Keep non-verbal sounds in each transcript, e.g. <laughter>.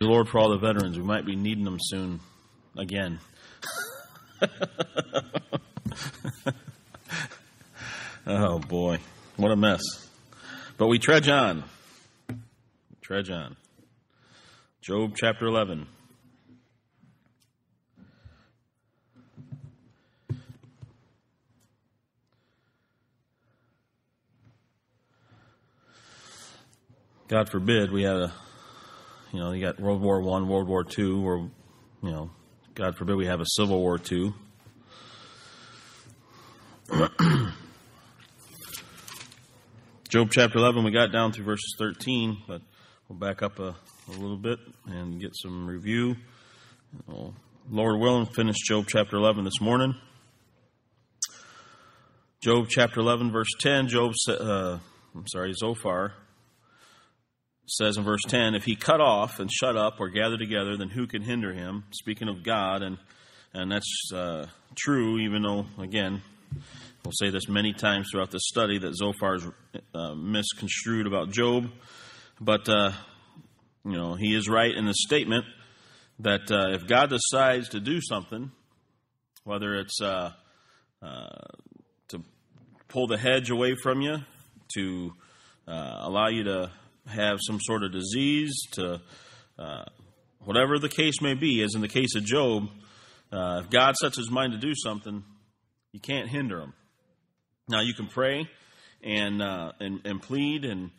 Lord, for all the veterans, we might be needing them soon again. <laughs> oh boy, what a mess. But we trudge on. Trudge on. Job chapter 11. God forbid we had a you know, you got World War One, World War Two, or you know, God forbid we have a Civil War Two. <clears throat> Job chapter 11, we got down through verses 13, but we'll back up a, a little bit and get some review. We'll, Lord willing, finish Job chapter 11 this morning. Job chapter 11, verse 10, Job, uh, I'm sorry, Zophar says in verse 10 if he cut off and shut up or gather together then who can hinder him speaking of god and and that's uh, true even though again we'll say this many times throughout this study that Zophar uh, misconstrued about job but uh, you know he is right in the statement that uh, if god decides to do something whether it's uh, uh, to pull the hedge away from you to allow you to have some sort of disease, to uh, whatever the case may be, as in the case of Job, uh, if God sets his mind to do something, you can't hinder him. Now, you can pray and, uh, and, and, plead and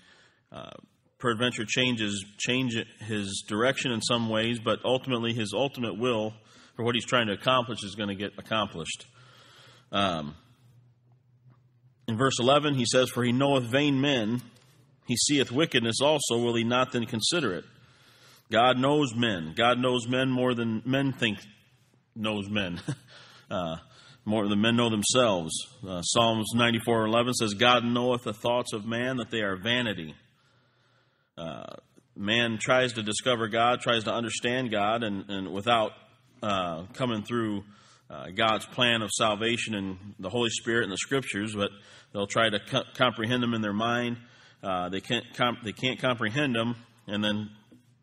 uh, peradventure changes, change his direction in some ways, but ultimately his ultimate will for what he's trying to accomplish is going to get accomplished. Um, in verse 11, he says, For he knoweth vain men he seeth wickedness also, will he not then consider it? God knows men. God knows men more than men think knows men. <laughs> uh, more than men know themselves. Uh, Psalms 94:11 says, "God knoweth the thoughts of man that they are vanity." Uh, man tries to discover God, tries to understand God, and, and without uh, coming through uh, God's plan of salvation and the Holy Spirit and the Scriptures, but they'll try to co- comprehend them in their mind uh, they, can't comp- they can't comprehend him, and then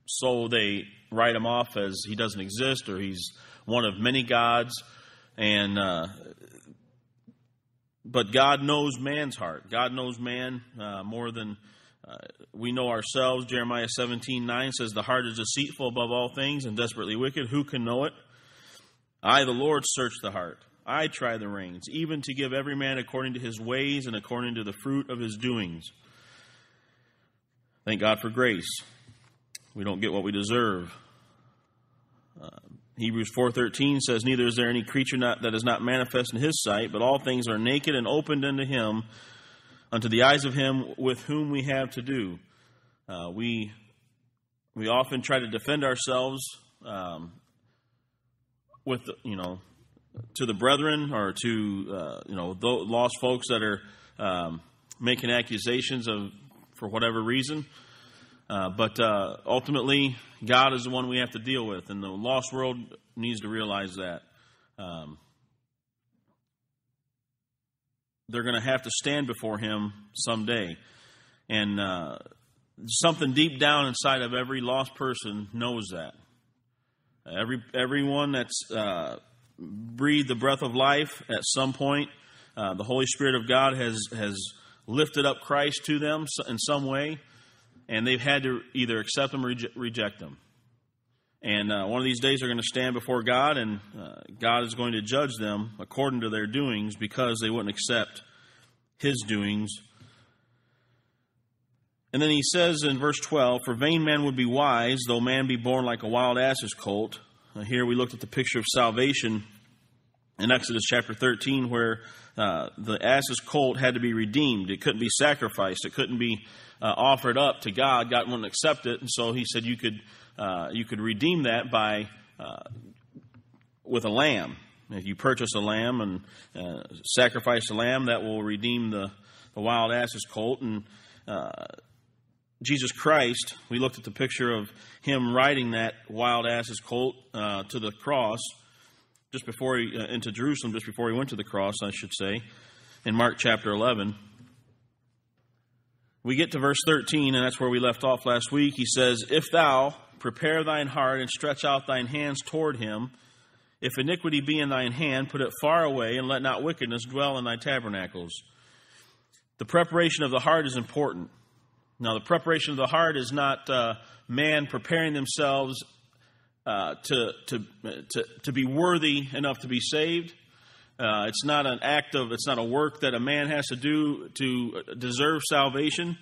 so they write him off as he doesn't exist or he's one of many gods. And uh, but God knows man's heart. God knows man uh, more than uh, we know ourselves. Jeremiah seventeen nine says, "The heart is deceitful above all things and desperately wicked. Who can know it? I, the Lord, search the heart. I try the reins, even to give every man according to his ways and according to the fruit of his doings." Thank God for grace. We don't get what we deserve. Uh, Hebrews 4:13 says, "Neither is there any creature not, that is not manifest in His sight, but all things are naked and opened unto Him, unto the eyes of Him with whom we have to do." Uh, we we often try to defend ourselves um, with you know to the brethren or to uh, you know lost folks that are um, making accusations of for whatever reason. Uh, but uh, ultimately, God is the one we have to deal with, and the lost world needs to realize that. Um, they're going to have to stand before Him someday. And uh, something deep down inside of every lost person knows that. Every everyone that's uh, breathed the breath of life at some point, uh, the Holy Spirit of God has has lifted up Christ to them in some way, and they've had to either accept them or reject them. And uh, one of these days they're going to stand before God, and uh, God is going to judge them according to their doings because they wouldn't accept his doings. And then he says in verse 12, For vain man would be wise, though man be born like a wild ass's colt. here we looked at the picture of salvation in Exodus chapter 13, where uh, the ass's colt had to be redeemed. It couldn't be sacrificed. It couldn't be uh, offered up to God. God wouldn't accept it, and so He said you could uh, you could redeem that by uh, with a lamb. If you purchase a lamb and uh, sacrifice a lamb, that will redeem the the wild ass's colt and. Uh, Jesus Christ, we looked at the picture of him riding that wild ass's colt to the cross just before he, uh, into Jerusalem, just before he went to the cross, I should say, in Mark chapter 11. We get to verse 13, and that's where we left off last week. He says, If thou prepare thine heart and stretch out thine hands toward him, if iniquity be in thine hand, put it far away, and let not wickedness dwell in thy tabernacles. The preparation of the heart is important. Now, the preparation of the heart is not uh, man preparing themselves uh, to, to, to, to be worthy enough to be saved. Uh, it's not an act of, it's not a work that a man has to do to deserve salvation,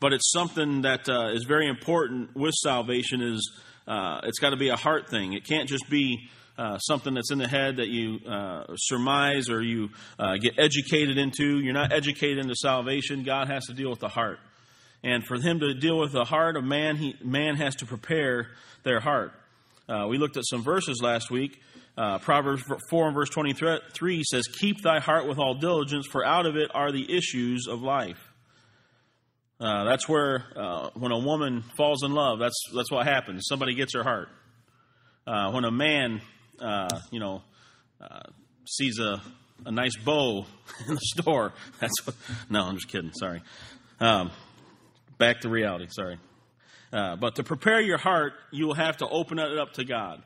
but it's something that uh, is very important with salvation. Is uh, it's got to be a heart thing. It can't just be uh, something that's in the head that you uh, surmise or you get educated into. You're not educated into salvation. God has to deal with the heart, and for Him to deal with the heart of man, he, man has to prepare their heart. Uh, we looked at some verses last week. Uh, Proverbs 4 and verse 23 says, Keep thy heart with all diligence, for out of it are the issues of life. Uh, that's where, uh, when a woman falls in love, that's, that's what happens. Somebody gets her heart. Uh, when a man, uh, you know, sees a, a nice bow <laughs> in the store, that's what, no, I'm just kidding, sorry. Um, back to reality, sorry. Uh, but to prepare your heart, you will have to open it up to God.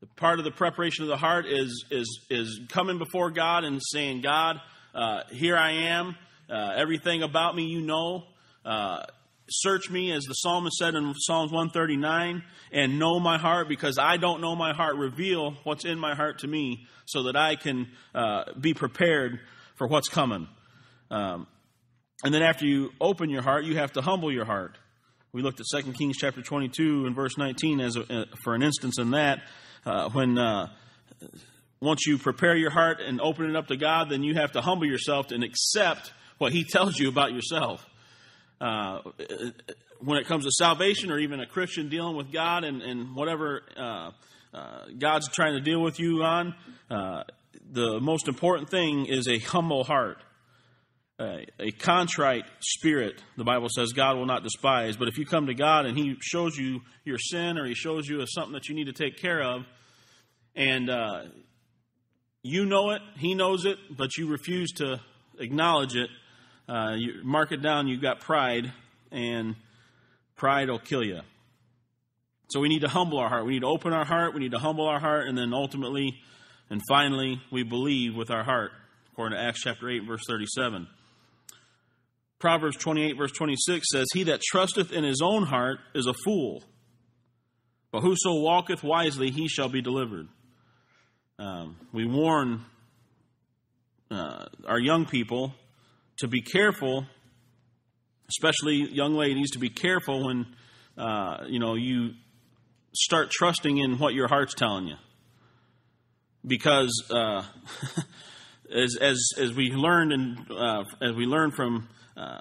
The part of the preparation of the heart is is is coming before God and saying, God, uh, here I am. Uh, everything about me, you know. Uh, search me, as the psalmist said in Psalms 139, and know my heart, because I don't know my heart. Reveal what's in my heart to me, so that I can uh, be prepared for what's coming. Um, and then after you open your heart, you have to humble your heart. We looked at 2 Kings chapter 22 and verse 19 as a, uh, for an instance in that uh, when uh, once you prepare your heart and open it up to God, then you have to humble yourself and accept what He tells you about yourself. Uh, when it comes to salvation or even a Christian dealing with God and, and whatever uh, uh, God's trying to deal with you on, the most important thing is a humble heart. Uh, a contrite spirit, the Bible says, God will not despise. But if you come to God and He shows you your sin or He shows you something that you need to take care of, and uh, you know it, He knows it, but you refuse to acknowledge it, uh, you mark it down, you've got pride, and pride will kill you. So we need to humble our heart. We need to open our heart. We need to humble our heart. And then ultimately and finally, we believe with our heart, according to Acts chapter 8, verse 37. Proverbs 28, verse 26 says, He that trusteth in his own heart is a fool, but whoso walketh wisely, he shall be delivered. Um, we warn uh, our young people to be careful, especially young ladies, to be careful when uh, you know you start trusting in what your heart's telling you, because uh, <laughs> as, as as we learned and uh, as we learned from uh,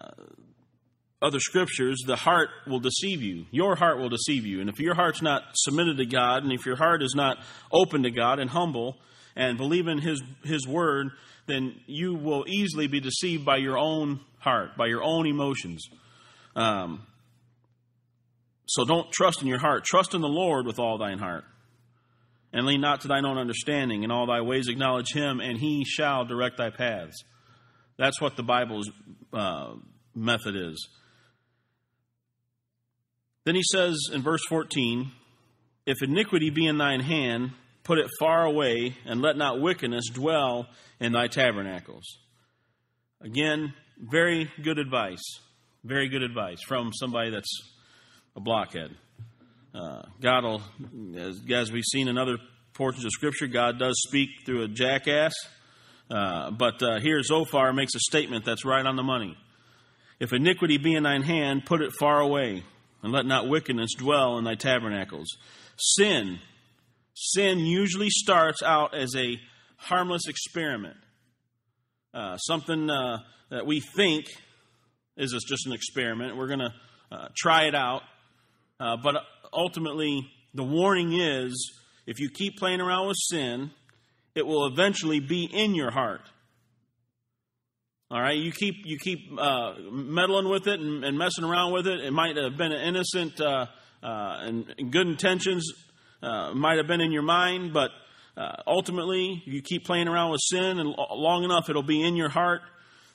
other scriptures, the heart will deceive you. Your heart will deceive you. And if your heart's not submitted to God, and if your heart is not open to God and humble and believe in His, His word, then you will easily be deceived by your own heart, by your own emotions. Um, so don't trust in your heart. Trust in the Lord with all thine heart. And lean not to thine own understanding. In all thy ways acknowledge him, and he shall direct thy paths. That's what the Bible's uh, method is. Then he says in verse 14, If iniquity be in thine hand, put it far away, and let not wickedness dwell in thy tabernacles. Again, very good advice. Very good advice from somebody that's a blockhead. Uh, God will, as, as we've seen in other portions of Scripture, God does speak through a jackass. Uh, but uh, here Zophar makes a statement that's right on the money. If iniquity be in thine hand, put it far away, and let not wickedness dwell in thy tabernacles. Sin, sin usually starts out as a harmless experiment, uh, something uh, that we think is just an experiment. We're going to uh, try it out, but ultimately the warning is if you keep playing around with sin it will eventually be in your heart. All right, you keep you keep uh, meddling with it and, and, messing around with it. It might have been an innocent uh, uh, and, and good intentions uh, might have been in your mind, but uh, ultimately you keep playing around with sin, and long enough it'll be in your heart,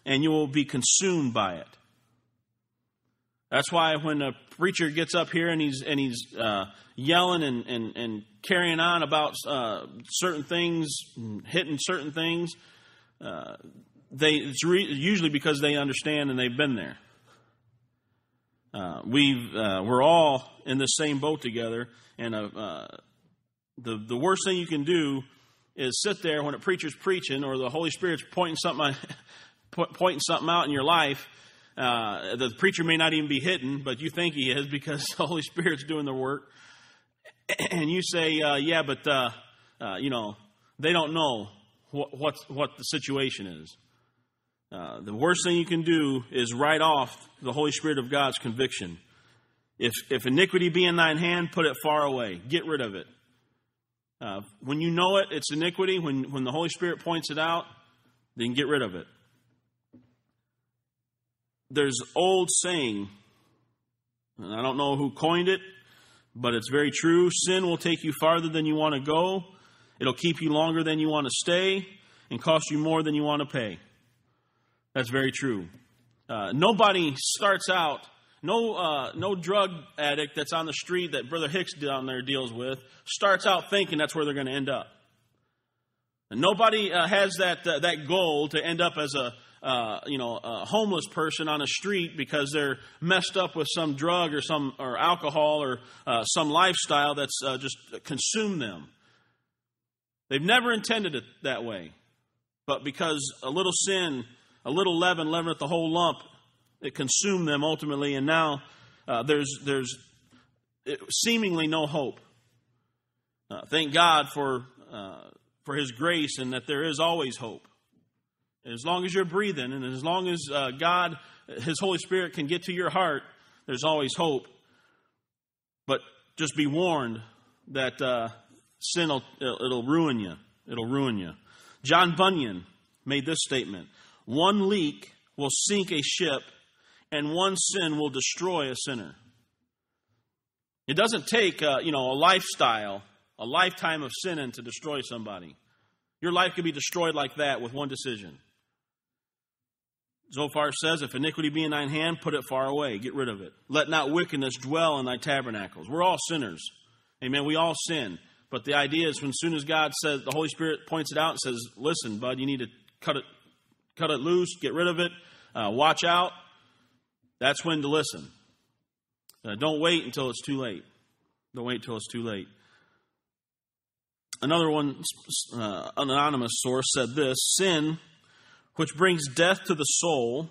and you will be consumed by it. That's why when a preacher gets up here and he's and he's uh, yelling and, and and carrying on about uh, certain things, hitting certain things, uh, they it's re- usually because they understand and they've been there. Uh, we uh, we're all in the same boat together, and uh, the the worst thing you can do is sit there when a preacher's preaching or the Holy Spirit's pointing something <laughs> pointing something out in your life uh, the preacher may not even be hitting, but you think he is because <laughs> the Holy Spirit's doing the work. <clears throat> And you say, uh, yeah, but, uh, uh you know, they don't know what, what, what the situation is. Uh, the worst thing you can do is write off the Holy Spirit of God's conviction. If, if iniquity be in thine hand, put it far away. Get rid of it. Uh, when you know it, it's iniquity. When, when the Holy Spirit points it out, then get rid of it there's old saying, and I don't know who coined it, but it's very true. Sin will take you farther than you want to go. It'll keep you longer than you want to stay and cost you more than you want to pay. That's very true. Uh, nobody starts out, no, uh, no drug addict that's on the street that Brother Hicks down there deals with starts out thinking that's where they're going to end up. And nobody uh, has that, uh, that goal to end up as a, uh, you know, a homeless person on a street because they're messed up with some drug or some or alcohol or uh, some lifestyle that's uh, just consumed them. They've never intended it that way, but because a little sin, a little leaven leaveneth the whole lump, it consumed them ultimately, and now uh, there's there's uh, seemingly no hope. thank God for for His grace and that there is always hope as long as you're breathing and as long as uh, God, His Holy Spirit, can get to your heart, there's always hope. But just be warned that uh, sin will it'll ruin you. It'll ruin you. John Bunyan made this statement One leak will sink a ship, and one sin will destroy a sinner. It doesn't take, uh, you know, a lifestyle, a lifetime of sinning to destroy somebody. Your life can be destroyed like that with one decision. Zophar says, If iniquity be in thine hand, put it far away, get rid of it. Let not wickedness dwell in thy tabernacles. We're all sinners. Amen. We all sin. But the idea is when soon as God says, the Holy Spirit points it out and says, Listen, bud, you need to cut it, cut it loose, get rid of it, uh, watch out. That's when to listen. Uh, don't wait until it's too late. Don't wait until it's too late. Another one, uh, an anonymous source said this Sin which brings death to the soul,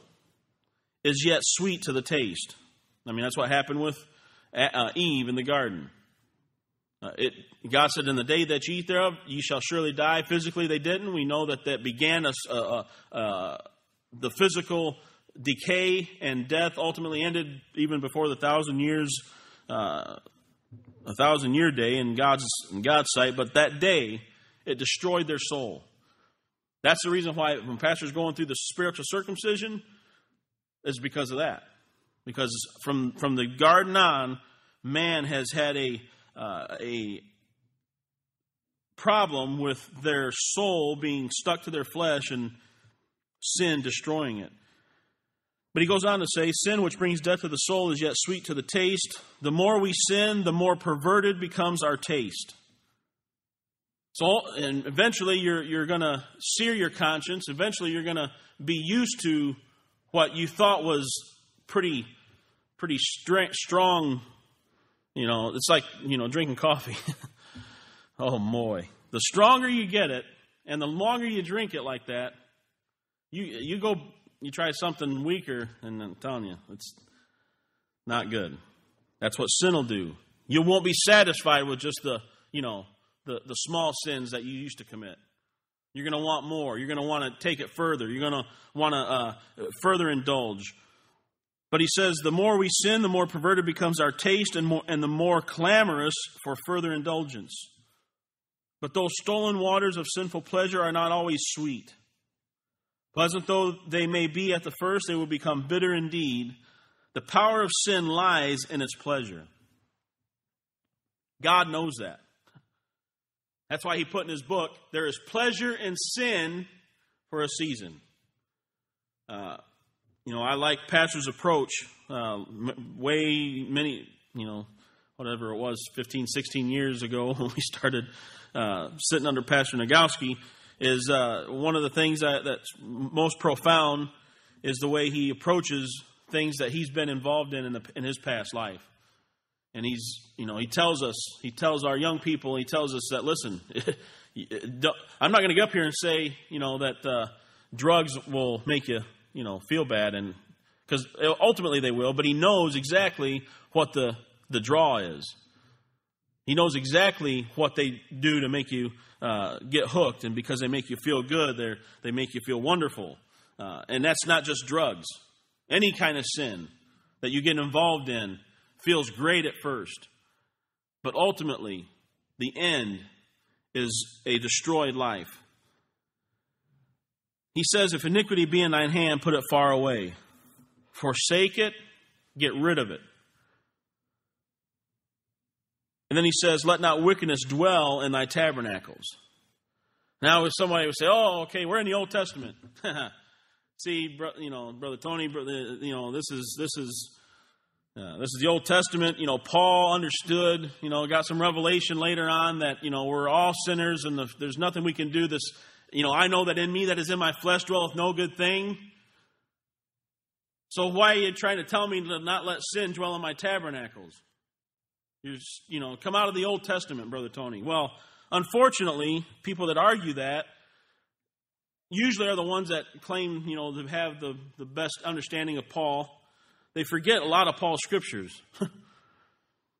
is yet sweet to the taste. I mean, that's what happened with uh, uh, Eve in the garden. Uh, it, God said, In the day that ye eat thereof, ye shall surely die. Physically, they didn't. We know that that began a, a, a, the physical decay and death ultimately ended even before the thousand years, uh, a thousand year day in God's, in God's sight. But that day, it destroyed their soul. That's the reason why when pastor's going through the spiritual circumcision, is because of that. Because from from the garden on, man has had a uh, a problem with their soul being stuck to their flesh and sin destroying it. But he goes on to say, Sin which brings death to the soul is yet sweet to the taste. The more we sin, the more perverted becomes our taste. So, and eventually you're, you're going to sear your conscience. Eventually you're going to be used to what you thought was pretty, pretty strong. You know, it's like, you know, drinking coffee. <laughs> oh, boy. The stronger you get it and the longer you drink it like that, you, you go, you try something weaker, and I'm telling you, it's not good. That's what sin will do. You won't be satisfied with just the, you know, the, the small sins that you used to commit. You're going to want more. You're going to want to take it further. You're going to want to uh, further indulge. But he says the more we sin, the more perverted becomes our taste and, more, and the more clamorous for further indulgence. But those stolen waters of sinful pleasure are not always sweet. Pleasant though they may be at the first, they will become bitter indeed. The power of sin lies in its pleasure. God knows that. That's why he put in his book, There is pleasure in sin for a season. Uh, you know, I like Pastor's approach uh, way many, you know, whatever it was, 15, 16 years ago <laughs> when we started uh, sitting under Pastor Nagowski, is uh, one of the things that, that's most profound is the way he approaches things that he's been involved in in, the, in his past life. And he's, you know, he tells us, he tells our young people, he tells us that, listen, <laughs> I'm not going to get up here and say, you know, that uh, drugs will make you, you know, feel bad, and because ultimately they will. But he knows exactly what the the draw is. He knows exactly what they do to make you uh, get hooked, and because they make you feel good, they they make you feel wonderful. Uh, and that's not just drugs. Any kind of sin that you get involved in feels great at first, but ultimately, the end is a destroyed life. He says, If iniquity be in thine hand, put it far away. Forsake it, get rid of it. And then he says, Let not wickedness dwell in thy tabernacles. Now, if somebody would say, Oh, okay, we're in the Old Testament. <laughs> See, you know, brother Tony, brother, you know, this is this is uh, this is the Old Testament. You know, Paul understood, you know, got some revelation later on that, you know, we're all sinners and the, there's nothing we can do. This, you know, I know that in me that is in my flesh dwelleth no good thing. So why are you trying to tell me to not let sin dwell in my tabernacles? You're, you know, come out of the Old Testament, Brother Tony. Well, unfortunately, people that argue that usually are the ones that claim, you know, to have the, the best understanding of Paul they forget a lot of Paul's scriptures. <laughs>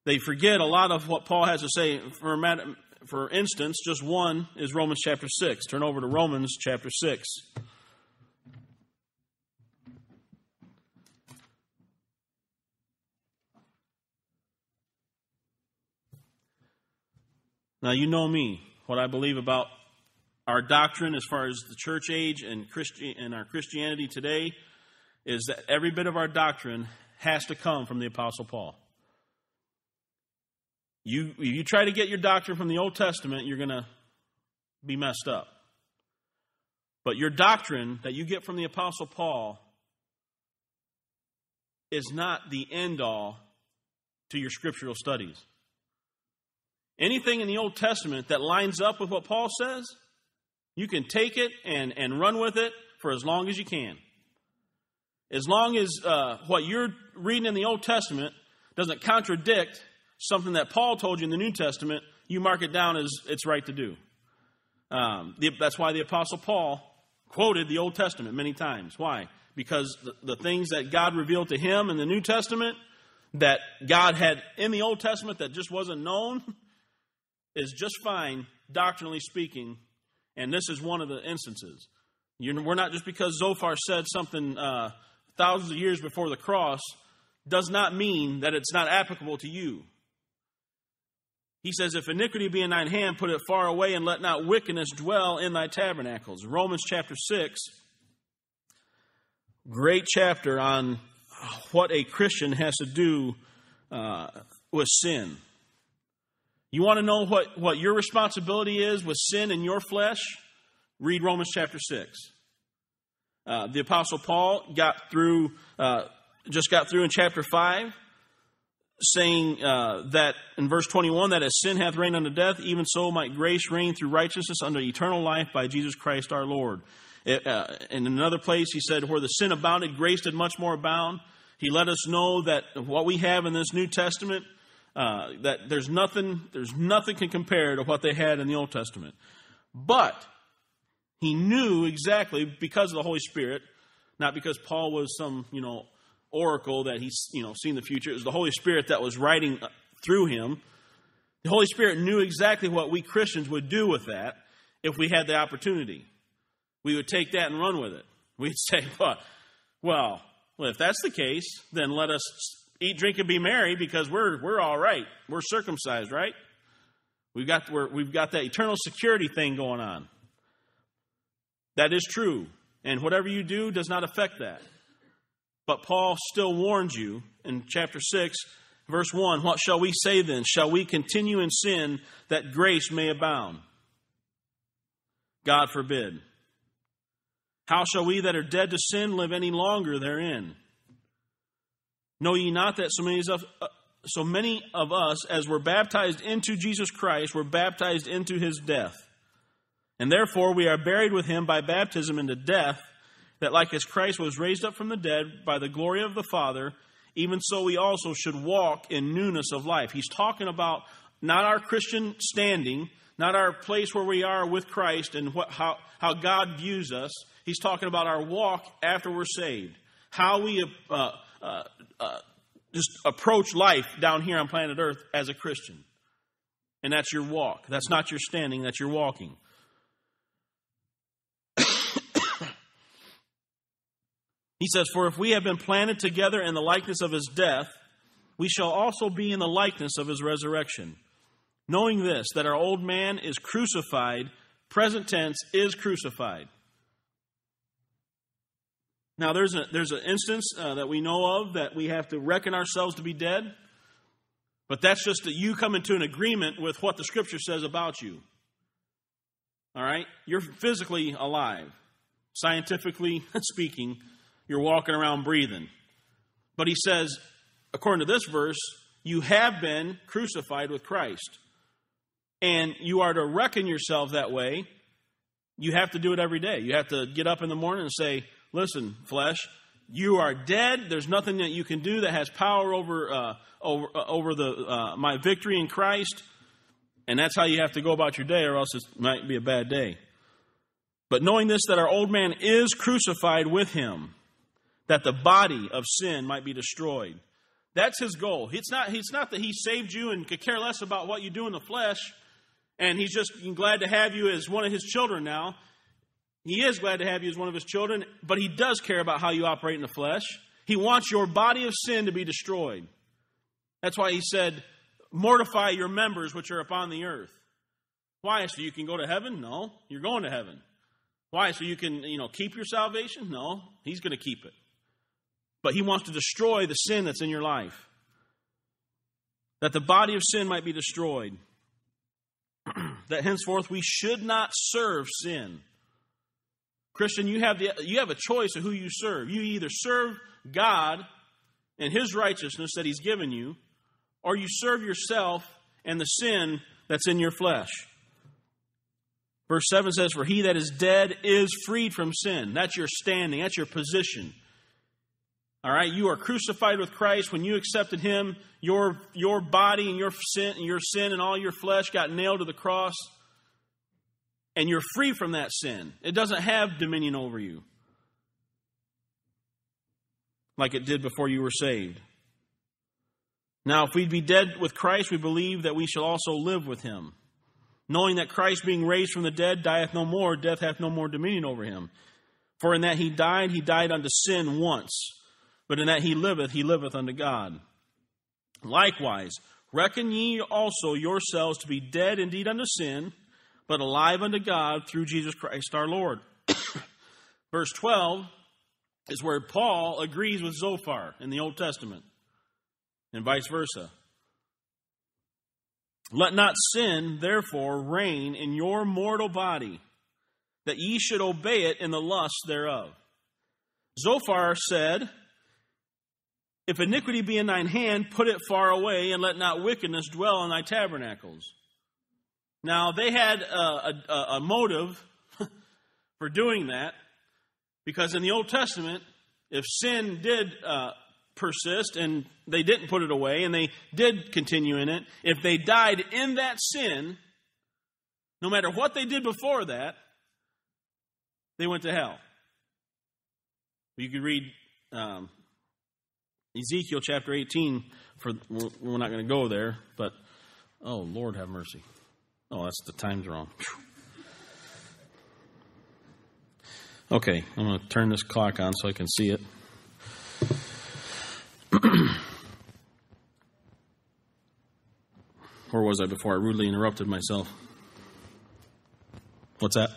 they forget a lot of what Paul has to say. For, for instance, just one is Romans chapter 6. Turn over to Romans chapter 6. Now, you know me, what I believe about our doctrine as far as the church age and, Christi- and our Christianity today is that every bit of our doctrine has to come from the Apostle Paul. You, if you try to get your doctrine from the Old Testament, you're going to be messed up. But your doctrine that you get from the Apostle Paul is not the end all to your scriptural studies. Anything in the Old Testament that lines up with what Paul says, you can take it and, and run with it for as long as you can. As long as uh, what you're reading in the Old Testament doesn't contradict something that Paul told you in the New Testament, you mark it down as it's right to do. Um, the, that's why the Apostle Paul quoted the Old Testament many times. Why? Because the, the things that God revealed to him in the New Testament that God had in the Old Testament that just wasn't known <laughs> is just fine, doctrinally speaking. And this is one of the instances. You're, we're not just because Zophar said something uh, thousands of years before the cross does not mean that it's not applicable to you. He says, If iniquity be in thine hand, put it far away, and let not wickedness dwell in thy tabernacles. Romans chapter 6, great chapter on what a Christian has to do uh, with sin. You want to know what, what your responsibility is with sin in your flesh? Read Romans chapter 6. Uh, the Apostle Paul got through, uh, just got through in chapter 5, saying uh, that in verse 21 that as sin hath reigned unto death, even so might grace reign through righteousness unto eternal life by Jesus Christ our Lord. It, uh, in another place, he said, Where the sin abounded, grace did much more abound. He let us know that what we have in this New Testament, uh, that there's nothing, there's nothing can compare to what they had in the Old Testament. But he knew exactly because of the Holy Spirit, not because Paul was some, you know, oracle that he's, you know, seen the future. It was the Holy Spirit that was writing uh, through him. The Holy Spirit knew exactly what we Christians would do with that if we had the opportunity. We would take that and run with it. <laughs> We'd say, well, well, if that's the case, then let us eat, drink, and be merry because we're, we're all right. We're circumcised, right? We've got, we're, we've got that eternal security thing going on. That is true, and whatever you do does not affect that. But Paul still warns you in chapter 6, verse 1 What shall we say then? Shall we continue in sin that grace may abound? God forbid. How shall we that are dead to sin live any longer therein? Know ye not that so many of, uh, so many of us, as were baptized into Jesus Christ, were baptized into his death? And therefore we are buried with him by baptism into death, that like as Christ was raised up from the dead by the glory of the Father, even so we also should walk in newness of life. He's talking about not our Christian standing, not our place where we are with Christ and what, how, how God views us. He's talking about our walk after we're saved, how we uh, uh, uh, just approach life down here on planet Earth as a Christian. And that's your walk. That's not your standing, that's your walking. He says, For if we have been planted together in the likeness of his death, we shall also be in the likeness of his resurrection. Knowing this, that our old man is crucified, present tense is crucified. Now, there's, a, there's an instance uh, that we know of that we have to reckon ourselves to be dead, but that's just that you come into an agreement with what the Scripture says about you. All right? You're physically alive, scientifically <laughs> speaking you're walking around breathing. But he says, according to this verse, you have been crucified with Christ. And you are to reckon yourself that way. You have to do it every day. You have to get up in the morning and say, Listen, flesh, you are dead. There's nothing that you can do that has power over, uh, over, uh, over the, uh, my victory in Christ. And that's how you have to go about your day, or else it might be a bad day. But knowing this, that our old man is crucified with him that the body of sin might be destroyed. That's his goal. It's not, it's not that he saved you and could care less about what you do in the flesh, and he's just glad to have you as one of his children now. He is glad to have you as one of his children, but he does care about how you operate in the flesh. He wants your body of sin to be destroyed. That's why he said, Mortify your members which are upon the earth. Why? So you can go to heaven? No, you're going to heaven. Why? So you can, you know, keep your salvation? No, he's going to keep it but he wants to destroy the sin that's in your life, that the body of sin might be destroyed, <clears throat> that henceforth we should not serve sin. Christian, you have, the, you have a choice of who you serve. You either serve God and his righteousness that he's given you, or you serve yourself and the sin that's in your flesh. Verse 7 says, For he that is dead is freed from sin. That's your standing, that's your position. All right, you are crucified with Christ. When you accepted Him, your, your body and your sin and your sin and all your flesh got nailed to the cross, and you're free from that sin. It doesn't have dominion over you like it did before you were saved. Now, if we would be dead with Christ, we believe that we shall also live with Him, knowing that Christ, being raised from the dead, dieth no more, death hath no more dominion over Him. For in that He died, He died unto sin once but in that he liveth, he liveth unto God. Likewise, reckon ye also yourselves to be dead indeed unto sin, but alive unto God through Jesus Christ our Lord. <coughs> Verse 12 is where Paul agrees with Zophar in the Old Testament, and vice versa. Let not sin, therefore, reign in your mortal body, that ye should obey it in the lust thereof. Zophar said, if iniquity be in thine hand, put it far away, and let not wickedness dwell in thy tabernacles. Now, they had a, a, a motive <laughs> for doing that, because in the Old Testament, if sin did uh, persist and they didn't put it away and they did continue in it, if they died in that sin, no matter what they did before that, they went to hell. You could read um, Ezekiel chapter 18, for, we're not going to go there, but oh, Lord have mercy. Oh, that's the time's wrong. Okay, I'm going to turn this clock on so I can see it. Where <clears throat> was I before I rudely interrupted myself? What's that?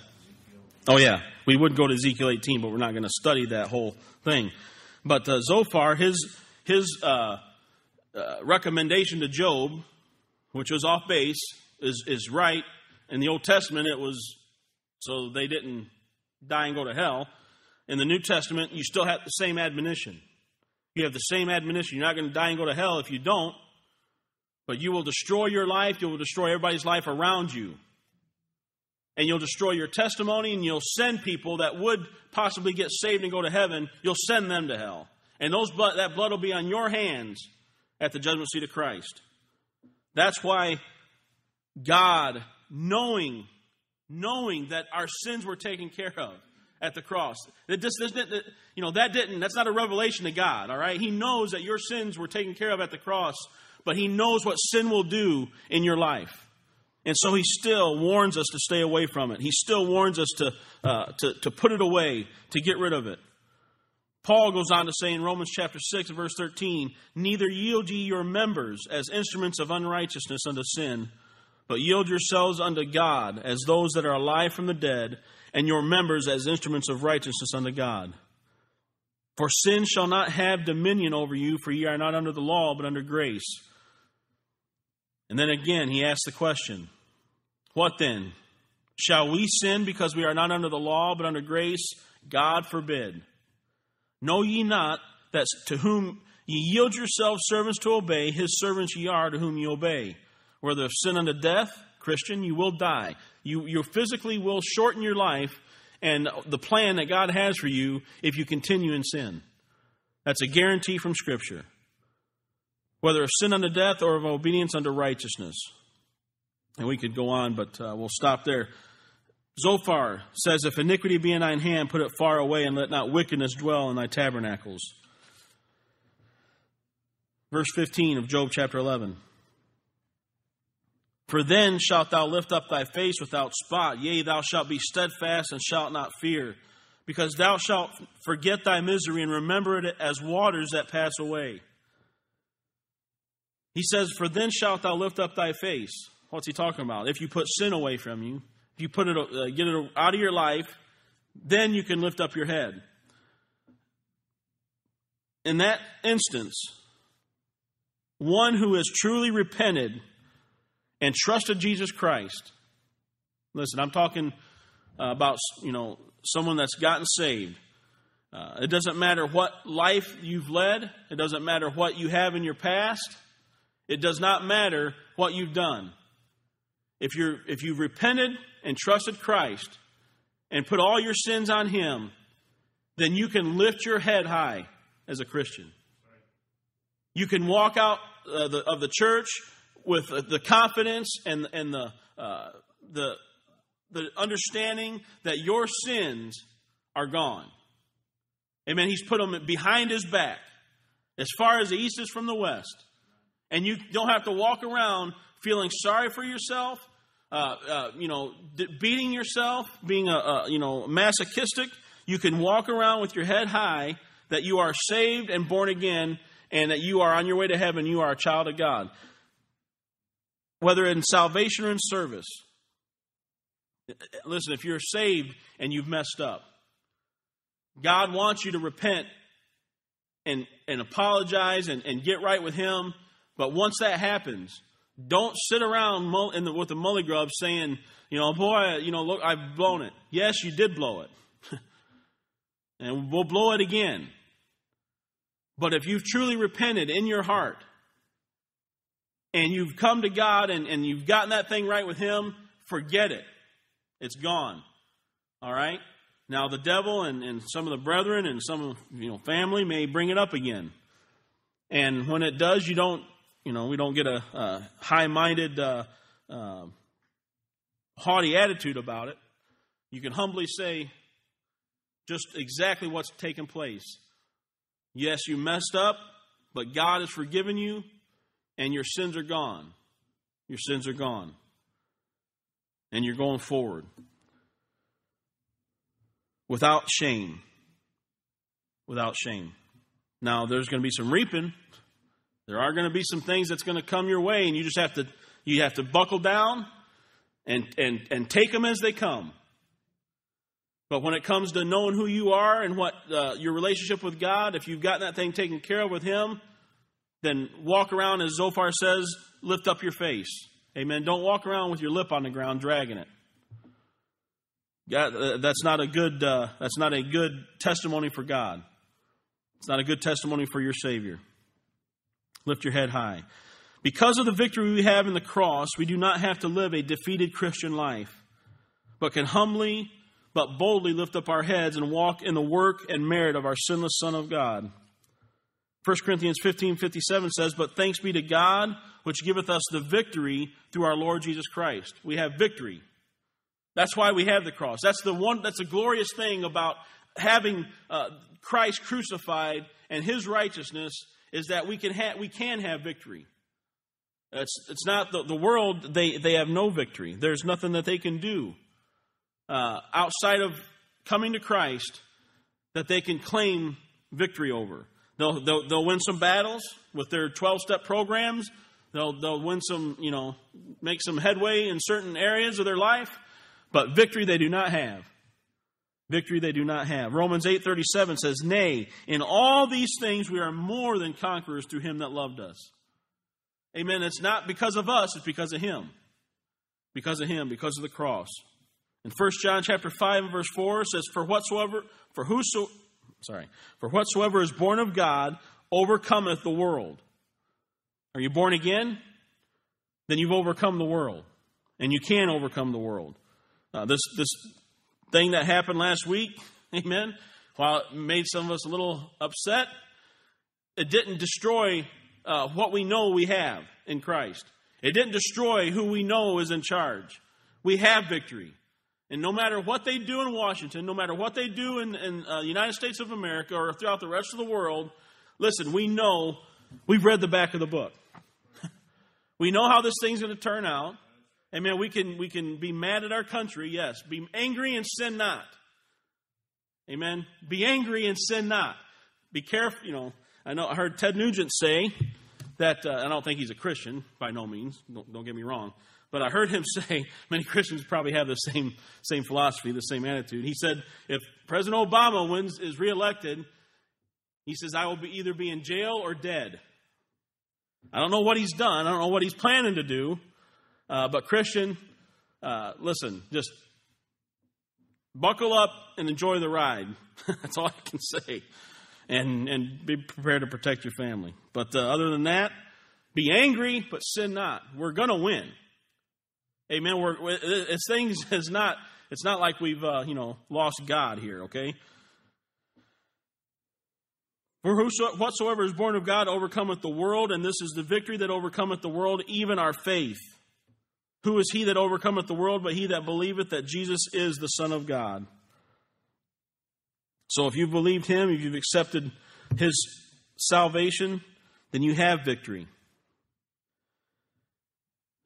Oh, yeah. We would go to Ezekiel 18, but we're not going to study that whole thing. But uh, Zophar, his his uh, uh, recommendation to Job, which was off base, is, is right. In the Old Testament, it was so they didn't die and go to hell. In the New Testament, you still have the same admonition. You have the same admonition. You're not going to die and go to hell if you don't, but you will destroy your life. You will destroy everybody's life around you. And you'll destroy your testimony, and you'll send people that would possibly get saved and go to heaven, you'll send them to hell. And those blood, that blood will be on your hands at the judgment seat of Christ. That's why God, knowing, knowing that our sins were taken care of at the cross, that this, this, that, you know, that didn't, that's not a revelation to God, all right? He knows that your sins were taken care of at the cross, but He knows what sin will do in your life. And so he still warns us to stay away from it. He still warns us to, uh, to, to put it away, to get rid of it. Paul goes on to say in Romans chapter 6, verse 13, Neither yield ye your members as instruments of unrighteousness unto sin, but yield yourselves unto God as those that are alive from the dead, and your members as instruments of righteousness unto God. For sin shall not have dominion over you, for ye are not under the law, but under grace. And then again, he asks the question What then? Shall we sin because we are not under the law, but under grace? God forbid. Know ye not that to whom ye yield yourselves servants to obey, his servants ye are to whom ye obey? Whether of sin unto death, Christian, you will die. You, you physically will shorten your life and the plan that God has for you if you continue in sin. That's a guarantee from Scripture. Whether of sin unto death or of obedience unto righteousness. And we could go on, but uh, we'll stop there. Zophar says, If iniquity be in thine hand, put it far away, and let not wickedness dwell in thy tabernacles. Verse 15 of Job chapter 11. For then shalt thou lift up thy face without spot, yea, thou shalt be steadfast and shalt not fear, because thou shalt forget thy misery and remember it as waters that pass away. He says, For then shalt thou lift up thy face. What's he talking about? If you put sin away from you, if you put it, uh, get it out of your life, then you can lift up your head. In that instance, one who has truly repented and trusted Jesus Christ. Listen, I'm talking uh, about you know someone that's gotten saved. Uh, it doesn't matter what life you've led. It doesn't matter what you have in your past. It does not matter what you've done. If you're if you've repented and trusted Christ and put all your sins on Him, then you can lift your head high as a Christian. You can walk out uh, the, of the church with uh, the confidence and, and the, uh, the, the understanding that your sins are gone. Amen. He's put them behind his back as far as the east is from the west. And you don't have to walk around feeling sorry for yourself uh, uh, you know, beating yourself, being a, a, you know masochistic. You can walk around with your head high that you are saved and born again, and that you are on your way to heaven. You are a child of God, whether in salvation or in service. Listen, if you're saved and you've messed up, God wants you to repent and and apologize and, and get right with Him. But once that happens, don't sit around the, with the mully grub saying, you know, boy, you know, look, I've blown it. Yes, you did blow it. <laughs> and we'll blow it again. But if you've truly repented in your heart and you've come to God and, and you've gotten that thing right with Him, forget it. It's gone. All right? Now, the devil and, and some of the brethren and some of, you know, family may bring it up again. And when it does, you don't you know, we don't get a, a high-minded, uh, uh, haughty attitude about it. You can humbly say just exactly what's taken place. Yes, you messed up, but God has forgiven you, and your sins are gone. Your sins are gone. And you're going forward without shame. Without shame. Now, there's going to be some reaping there are going to be some things that's going to come your way, and you just have to you have to buckle down and and and take them as they come. But when it comes to knowing who you are and what uh, your relationship with God, if you've gotten that thing taken care of with Him, then walk around as Zophar says, lift up your face. Amen. Don't walk around with your lip on the ground dragging it. God, uh, that's not a good. Uh, that's not a good testimony for God. It's not a good testimony for your Savior. Lift your head high. Because of the victory we have in the cross, we do not have to live a defeated Christian life, but can humbly but boldly lift up our heads and walk in the work and merit of our sinless Son of God. 1 Corinthians 15 57 says, But thanks be to God, which giveth us the victory through our Lord Jesus Christ. We have victory. That's why we have the cross. That's the one. That's the glorious thing about having uh, Christ crucified and His righteousness is that we can have, we can have victory. It's, it's not the, the world, they, they have no victory. There's nothing that they can do uh, outside of coming to Christ that they can claim victory over. They'll, they'll, they'll win some battles with their 12 step programs. They'll, they'll win some, you know, make some headway in certain areas of their life, but victory they do not have. Victory they do not have. Romans 8:37 says, "Nay, in all these things we are more than conquerors through him that loved us." Amen. It's not because of us, it's because of him. Because of him, because of the cross. In 1 John chapter 5 verse 4 says, "For whatsoever for whoso sorry, for whatsoever is born of God overcometh the world." Are you born again? Then you've overcome the world. And you can overcome the world. Uh, this this thing that happened last week, <laughs> amen, while it made some of us a little upset, it didn't destroy uh, what we know we have in Christ. It didn't destroy who we know is in charge. We have victory. And no matter what they do in Washington, no matter what they do in uh, the uh, United States of America or throughout the rest of the world, listen, we know we've read the back of the book. <laughs> we know how this thing's going to turn out. Amen. We can, we can be mad at our country, yes. Be angry and sin not. Amen. Be angry and sin not. Be careful, you know. I know I heard Ted Nugent say that, uh, I don't think he's a Christian by no means, don't, don't get me wrong, but I heard him <laughs> say, many Christians probably have the same, same philosophy, the same attitude. He said, if President Obama wins, is reelected, he says, I will be either be in jail or dead. I don't know what he's done, I don't know what he's planning to do, uh, but, Christian, uh, listen, just buckle up and enjoy the ride. <laughs> That's all I can say. And, and be prepared to protect your family. But uh, other than that, be angry, but sin not. We're going to win. Amen. We're, it's uh, things is <laughs> not. It's not like we've uh, you know lost God here. Okay. For whoso, whatsoever is born of God overcometh the world, and this is the victory that overcometh the world, even our faith. Who is he that overcometh the world but he that believeth that Jesus is the Son of God? So if you've believed him, if you've accepted his salvation, then you have victory.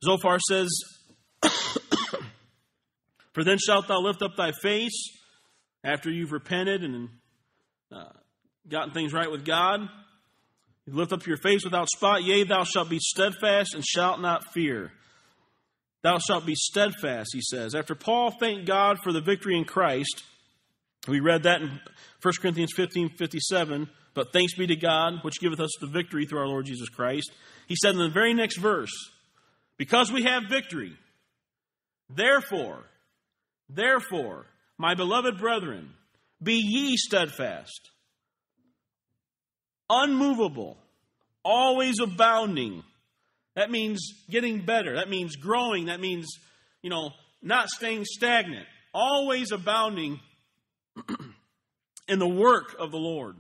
Zophar says, <coughs> For then shalt thou lift up thy face after you've repented and uh, gotten things right with God. You lift up your face without spot, yea, thou shalt be steadfast and shalt not fear. Thou shalt be steadfast, he says. After Paul thanked God for the victory in Christ, we read that in 1 Corinthians 15 57. But thanks be to God, which giveth us the victory through our Lord Jesus Christ. He said in the very next verse, Because we have victory, therefore, therefore, my beloved brethren, be ye steadfast, unmovable, always abounding that means getting better. That means growing. That means, you know, not staying stagnant. Always abounding <clears throat> in the work of the Lord.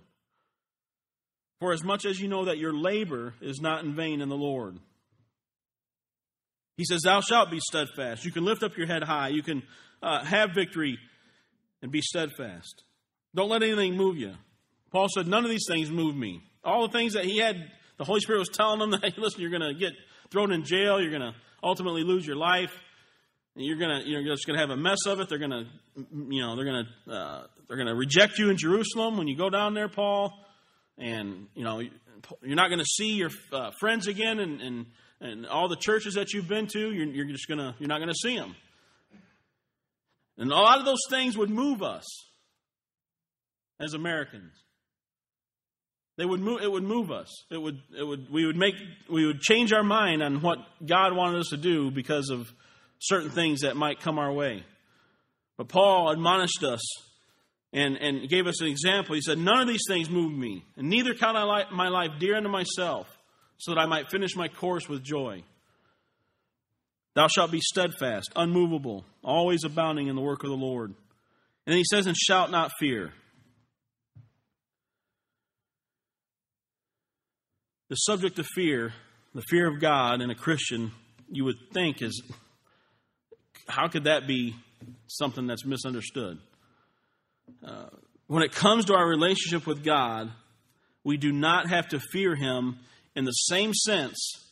For as much as you know that your labor is not in vain in the Lord. He says, Thou shalt be steadfast. You can lift up your head high. You can uh, have victory and be steadfast. Don't let anything move you. Paul said, None of these things move me. All the things that he had, the Holy Spirit was telling him <laughs> that, hey, listen, you're going to get thrown in jail. You're going to ultimately lose your life. And you're going to you're just going to have a mess of it. They're going to you know they're going to uh, they're going to reject you in Jerusalem when you go down there, Paul. And you know you're not going to see your uh, friends again, and, and and all the churches that you've been to, you're, you're just going to you're not going to see them. And a lot of those things would move us as Americans. They would move, it would move us. It would, it would, we would make, we would change our mind on what God wanted us to do because of certain things that might come our way. But Paul admonished us and, and gave us an example. He said, None of these things move me, and neither count I my life dear unto myself, so that I might finish my course with joy. Thou shalt be steadfast, unmovable, always abounding in the work of the Lord. And he says, And shalt not fear. The subject of fear, the fear of God in a Christian, you would think is how could that be something that's misunderstood? Uh, when it comes to our relationship with God, we do not have to fear Him in the same sense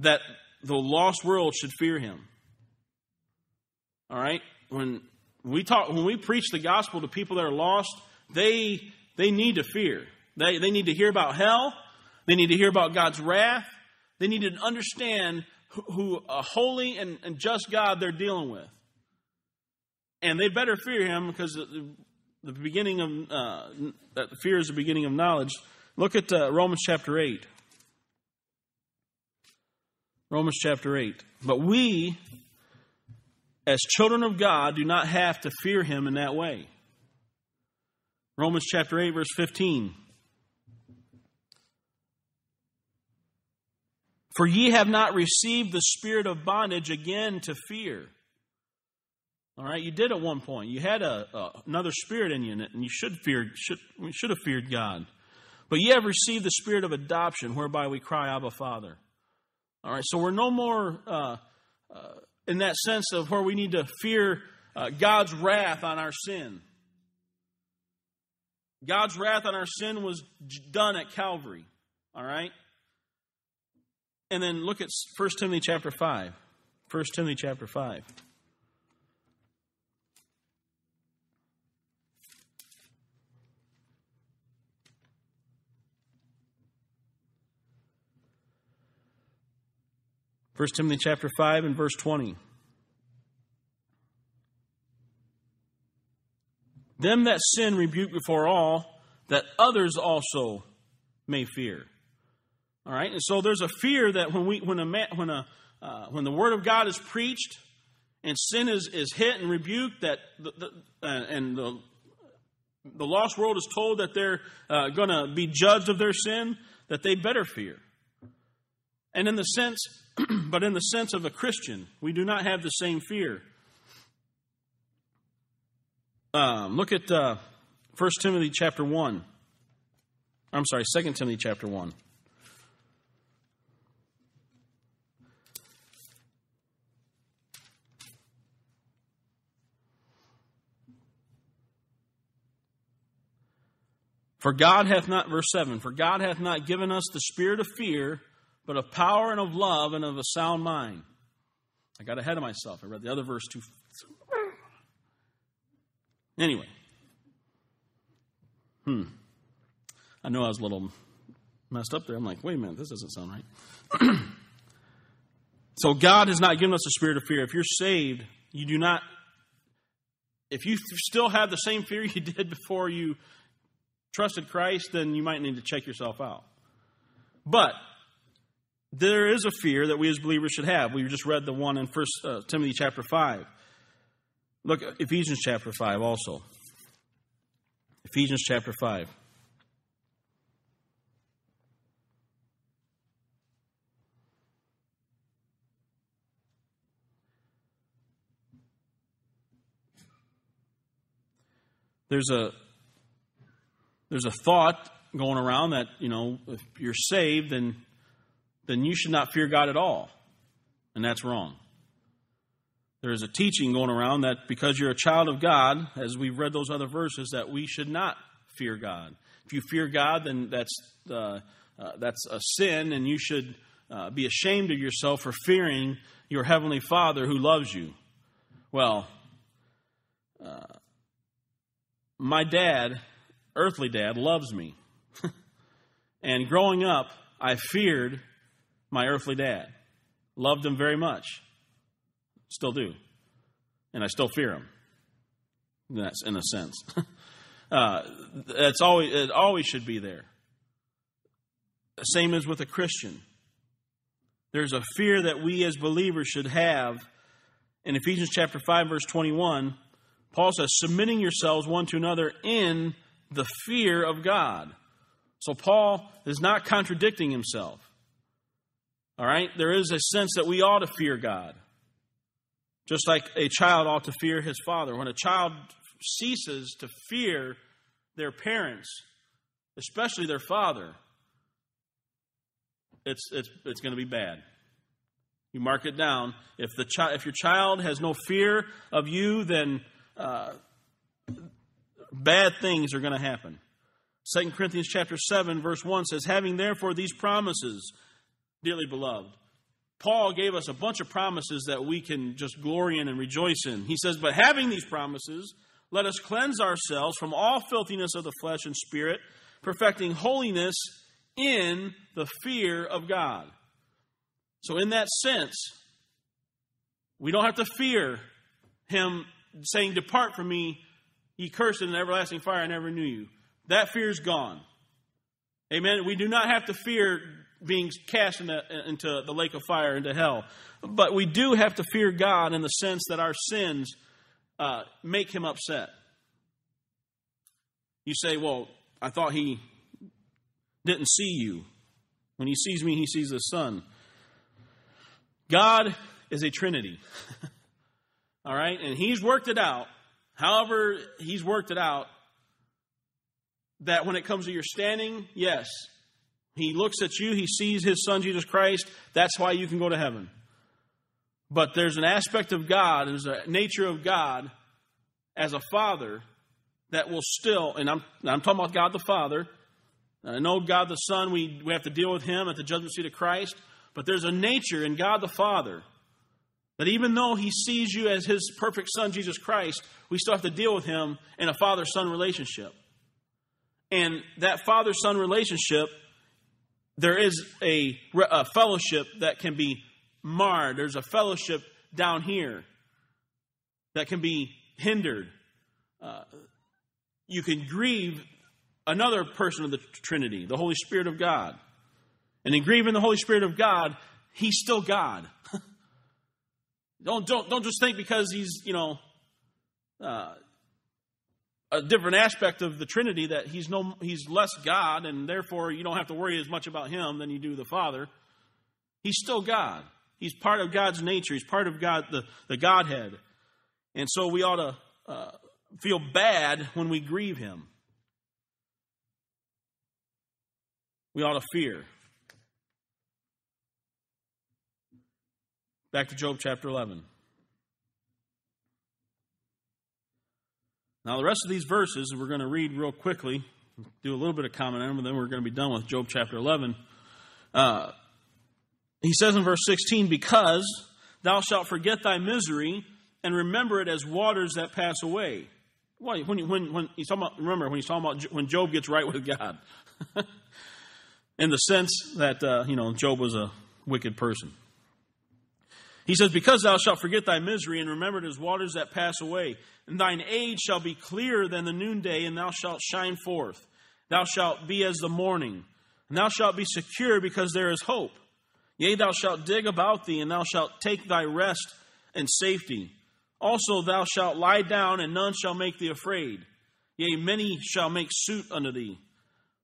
that the lost world should fear Him. All right? When we talk, when we preach the gospel to people that are lost, they they need to fear. They they need to hear about hell. They need to hear about God's wrath. They need to understand who, who a holy and, and just God they're dealing with. And they better fear him because the, the beginning of uh, fear is the beginning of knowledge. Look at uh, Romans chapter 8. Romans chapter 8. But we, as children of God, do not have to fear him in that way. Romans chapter 8, verse 15. For ye have not received the spirit of bondage again to fear. All right, you did at one point. You had a, a, another spirit in you, and you should fear should should have feared God. But ye have received the spirit of adoption, whereby we cry, Abba, Father. All right, so we're no more uh, uh, in that sense of where we need to fear uh, God's wrath on our sin. God's wrath on our sin was done at Calvary. All right, and then look at 1 Timothy chapter 5. 1 Timothy chapter 5. First Timothy chapter 5 and verse 20. Them that sin rebuke before all, that others also may fear. All right, and so there's a fear that when we when a when a uh, when the word of God is preached and sin is is hit and rebuked, that the, the uh, and the the lost world is told that they're uh, going to be judged of their sin, that they better fear. And in the sense, <clears throat> but in the sense of a Christian, we do not have the same fear. Um, look at uh, 1 Timothy chapter 1. I'm sorry, 2 Timothy chapter 1. For God hath not, verse 7, for God hath not given us the spirit of fear, but of power and of love and of a sound mind. I got ahead of myself. I read the other verse too. Anyway. Hmm. I know I was a little messed up there. I'm like, wait a minute, this doesn't sound right. <clears throat> so God has not given us a spirit of fear. If you're saved, you do not. If you still have the same fear <laughs> you did before you trusted Christ, then you might need to check yourself out. But there is a fear that we as believers should have. We just read the one in First uh, Timothy chapter five. Look, Ephesians chapter five also. Ephesians chapter five. There's a there's a thought going around that, you know, if you're saved, then, then you should not fear God at all. And that's wrong. There is a teaching going around that because you're a child of God, as we've read those other verses, that we should not fear God. If you fear God, then that's, uh, uh, that's a sin, and you should uh, be ashamed of yourself for fearing your Heavenly Father who loves you. Well, uh, my dad earthly dad, loves me. <laughs> and growing up, I feared my earthly dad, loved him very much, still do. And I still fear him. That's in a sense. <laughs> uh, that's always, it always should be there. Same as with a Christian. There's a fear that we as believers should have. In Ephesians chapter 5, verse 21, Paul says, Submitting yourselves one to another in the fear of God. So Paul is not contradicting himself. All right? There is a sense that we ought to fear God. Just like a child ought to fear his father. When a child ceases to fear their parents, especially their father, it's, it's, it's going to be bad. You mark it down. If, the chi- if your child has no fear of you, then uh, bad things are going to happen. 2 Corinthians chapter 7 verse 1 says, "Having therefore these promises, dearly beloved, Paul gave us a bunch of promises that we can just glory in and rejoice in. He says, "But having these promises, let us cleanse ourselves from all filthiness of the flesh and spirit, perfecting holiness in the fear of God." So in that sense, we don't have to fear him saying, "Depart from me, he cursed in everlasting fire, I never knew you. That fear is gone. Amen. We do not have to fear being cast into, into the lake of fire, into hell. But we do have to fear God in the sense that our sins uh, make him upset. You say, Well, I thought he didn't see you. When he sees me, he sees the Son. God is a Trinity. <laughs> All right? And he's worked it out However, he's worked it out that when it comes to your standing, yes, he looks at you, he sees his son Jesus Christ. That's why you can go to heaven. But there's an aspect of God, there's a nature of God as a father that will still, and I'm, I'm talking about God the Father. I know God the Son, we, we have to deal with him at the judgment seat of Christ, but there's a nature in God the Father that even though he sees you as his perfect son, Jesus Christ, we still have to deal with him in a father son relationship. And that father son relationship, there is a, a fellowship that can be marred, there's a fellowship down here that can be hindered. Uh, you can grieve another person of the Trinity, the Holy Spirit of God. And in grieving the Holy Spirit of God, He's still God. Don't, don't, don't just think because he's, you know, uh, a different aspect of the Trinity that he's, no, he's less God and therefore you don't have to worry as much about him than you do the Father. He's still God. He's part of God's nature. He's part of God, the, the Godhead. And so we ought to uh, feel bad when we grieve him. We ought to fear. Back to Job chapter 11. Now, the rest of these verses we're going to read real quickly, do a little bit of commentary, and then we're going to be done with Job chapter 11. Uh, he says in verse 16, Because thou shalt forget thy misery and remember it as waters that pass away. Well, when, when, when he's talking about, remember, when he's talking about when Job gets right with God, <laughs> in the sense that, uh, you know, Job was a wicked person. He says, Because thou shalt forget thy misery and remember it as waters that pass away, and thine age shall be clearer than the noonday, and thou shalt shine forth. Thou shalt be as the morning, and thou shalt be secure because there is hope. Yea, thou shalt dig about thee, and thou shalt take thy rest and safety. Also thou shalt lie down, and none shall make thee afraid. Yea, many shall make suit unto thee.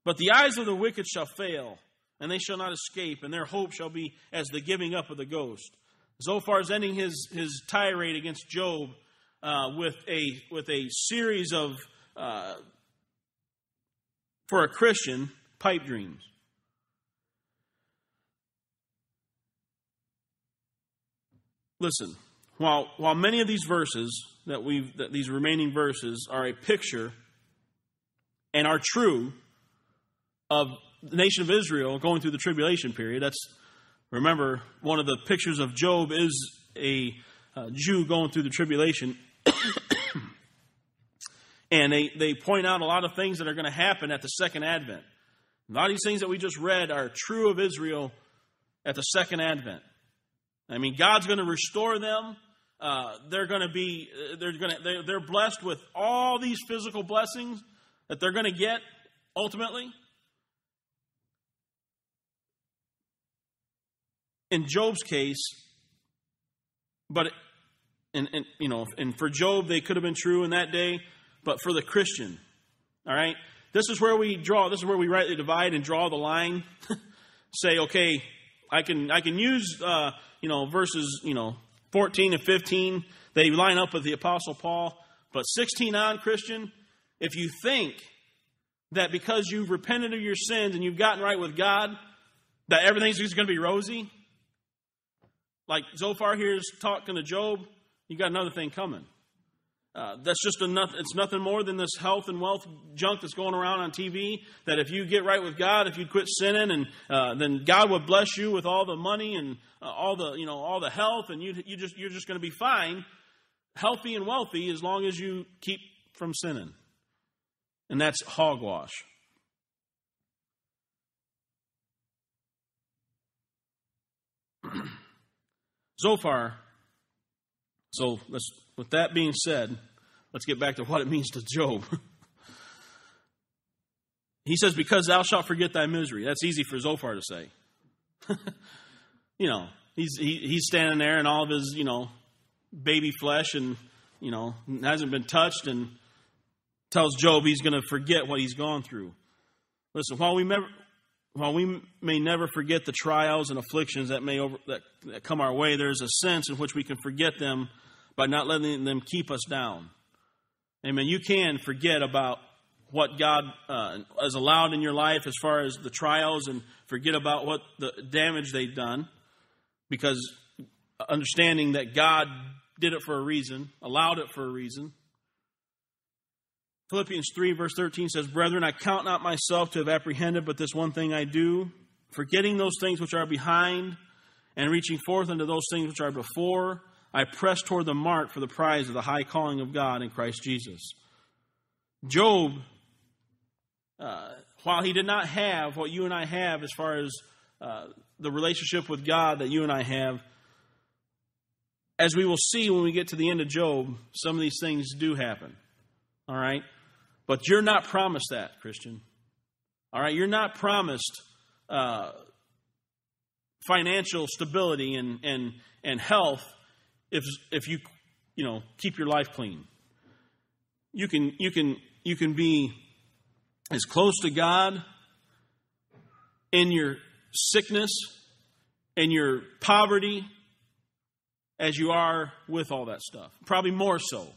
But the eyes of the wicked shall fail, and they shall not escape, and their hope shall be as the giving up of the ghost as ending his, his tirade against Job uh, with, a, with a series of, uh, for a Christian, pipe dreams. Listen, while, while many of these verses that we've, that these remaining verses are a picture and are true of the nation of Israel going through the tribulation period, that's Remember, one of the pictures of Job is a uh, Jew going through the tribulation. <coughs> and they, they point out a lot of things that are going to happen at the second advent. A lot of these things that we just read are true of Israel at the second advent. I mean, God's going to restore them. Uh, they're going to be uh, they're going to they're, they're blessed with all these physical blessings that they're going to get ultimately. in Job's case, but and, and you know, and for Job they could have been true in that day, but for the Christian, all right, this is where we draw. This is where we rightly divide and draw the line. <laughs> Say, okay, I can I can use uh, you know verses you know 14 and 15 they line up with the apostle Paul, but 16 on Christian, if you think that because you've repented of your sins and you've gotten right with God, that everything's just going to be rosy, like Zophar here is talking to Job, you got another thing coming. Uh, that's just enough. It's nothing more than this health and wealth junk that's going around on TV. That if you get right with God, if you quit sinning, and uh, then God would bless you with all the money and uh, all the you know all the health, and you you just you're just going to be fine, healthy and wealthy as long as you keep from sinning. And that's hogwash. Zophar. So let's, with that being said, let's get back to what it means to Job. he says, Because thou shalt forget thy misery. That's easy for Zophar to say. <laughs> you know, he's, he, he's standing there in all of his, you know, baby flesh and, you know, hasn't been touched and tells Job he's going to forget what he's gone through. Listen, while we, while we may never forget the trials and afflictions that may over, that, that come our way, there's a sense in which we can forget them by not letting them keep us down. Amen. You can forget about what God uh, has allowed in your life as far as the trials and forget about what the damage they've done because understanding that God did it for a reason, allowed it for a reason. Philippians 3, verse 13 says, Brethren, I count not myself to have apprehended, but this one thing I do, forgetting those things which are behind, and reaching forth unto those things which are before, I press toward the mark for the prize of the high calling of God in Christ Jesus. Job, uh, while he did not have what you and I have as far as uh, the relationship with God that you and I have, as we will see when we get to the end of Job, some of these things do happen. All right? But you're not promised that, Christian. All right? You're not promised uh, financial stability and, and, and health if, if you, you know, keep your life clean. You can, you, can, you can be as close to God in your sickness and your poverty as you are with all that stuff. Probably more so.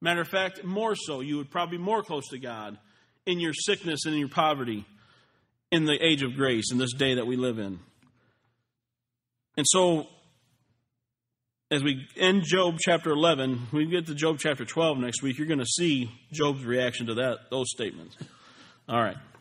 Matter of fact, more so, you would probably be more close to God in your sickness and in your poverty in the age of grace, in this day that we live in. And so, as we end Job chapter 11, we get to Job chapter 12 next week, you're going to see Job's reaction to that those statements. All right.